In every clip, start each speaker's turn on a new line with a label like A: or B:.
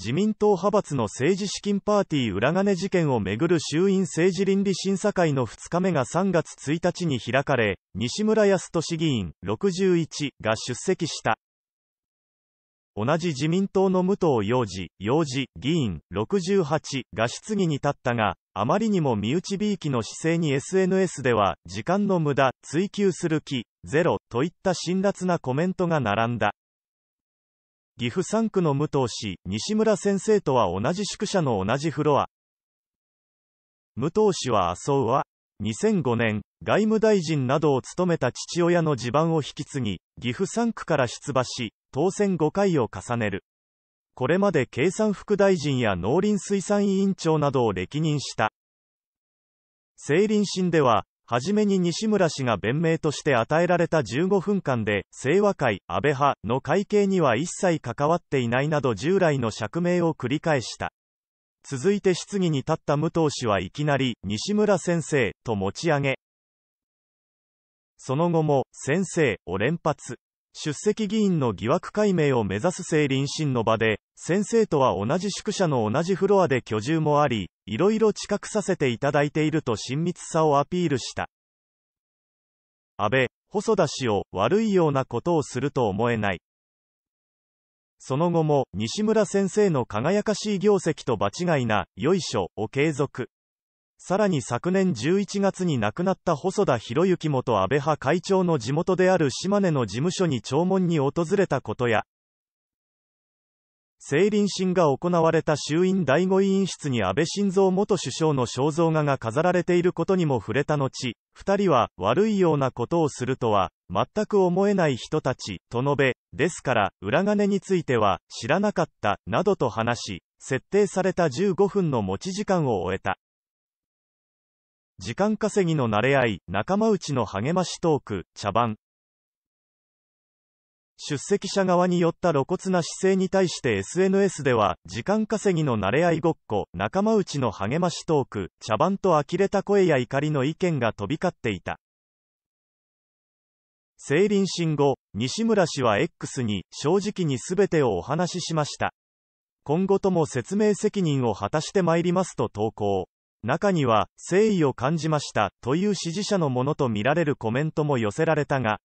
A: 自民党派閥の政治資金パーティー裏金事件をめぐる衆院政治倫理審査会の2日目が3月1日に開かれ、西村康都議員61が出席した。同じ自民党の武藤洋次、洋次、議員68が質疑に立ったが、あまりにも身内びいきの姿勢に SNS では、時間の無駄、追求する気、ゼロ、といった辛辣なコメントが並んだ。岐阜3区の武藤氏、西村先生とは同じ宿舎の同じフロア。武藤氏は麻生は、2005年、外務大臣などを務めた父親の地盤を引き継ぎ、岐阜3区から出馬し、当選5回を重ねる。これまで経産副大臣や農林水産委員長などを歴任した。成林審では、はじめに西村氏が弁明として与えられた15分間で、清和会、安倍派の会計には一切関わっていないなど従来の釈明を繰り返した。続いて質疑に立った武藤氏はいきなり、西村先生、と持ち上げ。その後も、先生、を連発。出席議員の疑惑解明を目指す政倫審の場で、先生とは同じ宿舎の同じフロアで居住もあり、いろいろ近くさせていただいていると親密さをアピールした。安倍、細田氏を悪いようなことをすると思えない。その後も、西村先生の輝かしい業績と場違いな、よいしょ、を継続。さらに昨年11月に亡くなった細田博之元安倍派会長の地元である島根の事務所に弔問に訪れたことや、成林審が行われた衆院第5委員室に安倍晋三元首相の肖像画が飾られていることにも触れた後、二人は悪いようなことをするとは、全く思えない人たち、と述べ、ですから、裏金については、知らなかった、などと話し、設定された15分の持ち時間を終えた。時間稼ぎの慣れ合い、仲間内の励ましトーク、茶番、出席者側によった露骨な姿勢に対して SNS では、時間稼ぎの慣れ合いごっこ、仲間内の励ましトーク、茶番と呆れた声や怒りの意見が飛び交っていた。成林審後、西村氏は X に、正直に全てをお話ししました。今後とも説明責任を果たしてまいりますと投稿。中には、誠意を感じました、という支持者のものとみられるコメントも寄せられたが、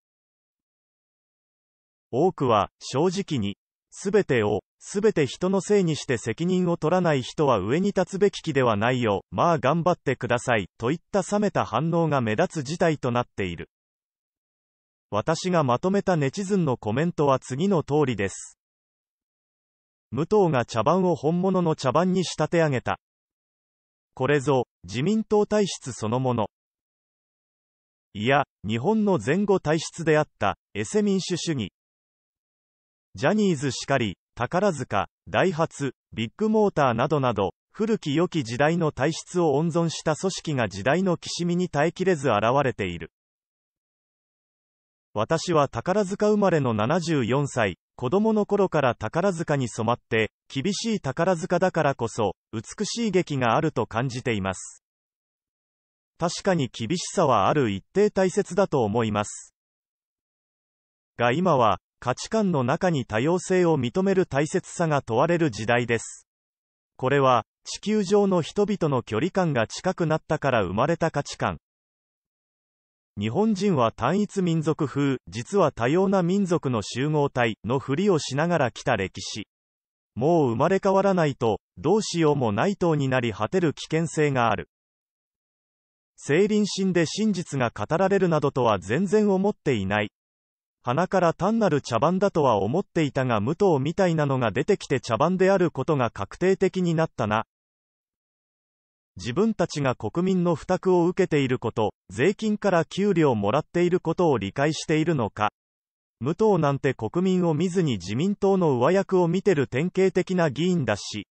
A: 多くは、正直に、すべてを、すべて人のせいにして責任を取らない人は上に立つべき気ではないよ、まあ頑張ってください、といった冷めた反応が目立つ事態となっている。私がまとめたネチズンのコメントは次の通りです。武藤が茶番を本物の茶番に仕立て上げた。これぞ、自民党体質そのもの。いや、日本の前後体質であった、エセ民主主義、ジャニーズしかり、宝塚、ダイハツ、ビッグモーターなどなど、古き良き時代の体質を温存した組織が時代のきしみに耐えきれず現れている。私は宝塚生まれの74歳、子供の頃から宝塚に染まって、厳しい宝塚だからこそ、美しい劇があると感じています。確かに厳しさはある一定大切だと思います。が今は、価値観の中に多様性を認める大切さが問われる時代です。これは、地球上の人々の距離感が近くなったから生まれた価値観。日本人は単一民族風、実は多様な民族の集合体のふりをしながら来た歴史。もう生まれ変わらないと、どうしようもない党になり果てる危険性がある。成林心で真実が語られるなどとは全然思っていない。鼻から単なる茶番だとは思っていたが武藤みたいなのが出てきて茶番であることが確定的になったな。自分たちが国民の負託を受けていること、税金から給料もらっていることを理解しているのか。武藤なんて国民を見ずに自民党の上役を見てる典型的な議員だし。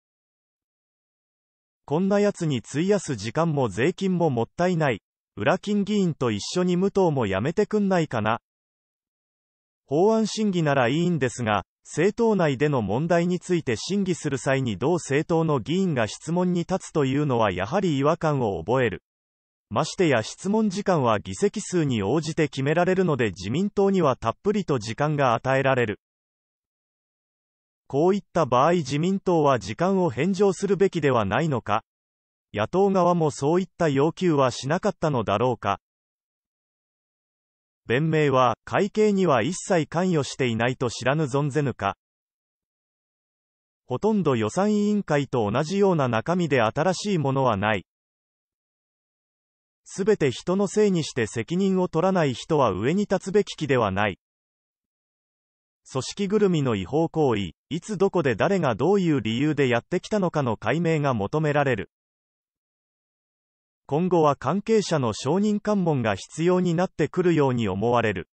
A: こんな奴に費やす時間も税金ももったいない。裏金議員と一緒に武藤も辞めてくんないかな。法案審議ならいいんですが、政党内での問題について審議する際に同政党の議員が質問に立つというのはやはり違和感を覚える。ましてや質問時間は議席数に応じて決められるので自民党にはたっぷりと時間が与えられる。こういった場合自民党は時間を返上するべきではないのか野党側もそういった要求はしなかったのだろうか弁明は、会計には一切関与していないと知らぬ存ぜぬか。ほとんど予算委員会と同じような中身で新しいものはない。すべて人のせいにして責任を取らない人は上に立つべき気ではない。組織ぐるみの違法行為、いつどこで誰がどういう理由でやってきたのかの解明が求められる。今後は関係者の承認喚問が必要になってくるように思われる。